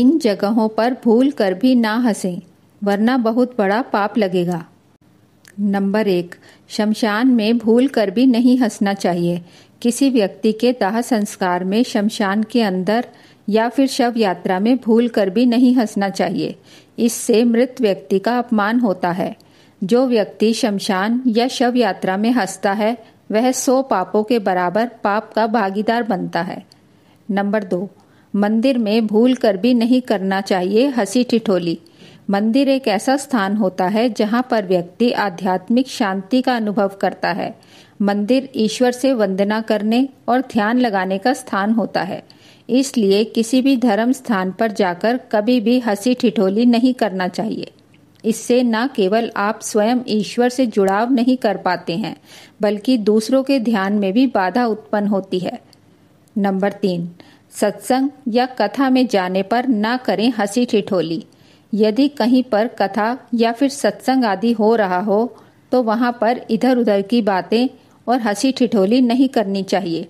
इन जगहों पर भूल कर भी ना हंसें वरना बहुत बड़ा पाप लगेगा नंबर एक शमशान में भूल कर भी नहीं हंसना चाहिए किसी व्यक्ति के दाह संस्कार में शमशान के अंदर या फिर शव यात्रा में भूल कर भी नहीं हंसना चाहिए इससे मृत व्यक्ति का अपमान होता है जो व्यक्ति शमशान या शव यात्रा में हंसता है वह सौ पापों के बराबर पाप का भागीदार बनता है नंबर दो मंदिर में भूल कर भी नहीं करना चाहिए हंसी ठिठोली मंदिर एक ऐसा स्थान होता है जहाँ पर व्यक्ति आध्यात्मिक शांति का अनुभव करता है मंदिर ईश्वर से वंदना करने और ध्यान लगाने का स्थान होता है इसलिए किसी भी धर्म स्थान पर जाकर कभी भी हंसी ठिठोली नहीं करना चाहिए इससे न केवल आप स्वयं ईश्वर से जुड़ाव नहीं कर पाते हैं बल्कि दूसरों के ध्यान में भी बाधा उत्पन्न होती है नंबर तीन सत्संग या कथा में जाने पर ना करें हंसी ठिठोली यदि कहीं पर कथा या फिर सत्संग आदि हो रहा हो तो वहाँ पर इधर उधर की बातें और हंसी ठिठोली नहीं करनी चाहिए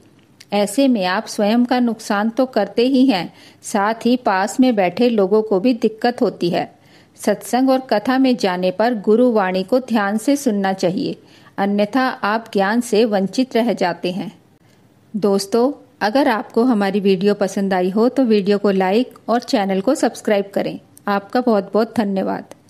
ऐसे में आप स्वयं का नुकसान तो करते ही हैं साथ ही पास में बैठे लोगों को भी दिक्कत होती है सत्संग और कथा में जाने पर गुरु वाणी को ध्यान से सुनना चाहिए अन्यथा आप ज्ञान से वंचित रह जाते हैं दोस्तों अगर आपको हमारी वीडियो पसंद आई हो तो वीडियो को लाइक और चैनल को सब्सक्राइब करें आपका बहुत बहुत धन्यवाद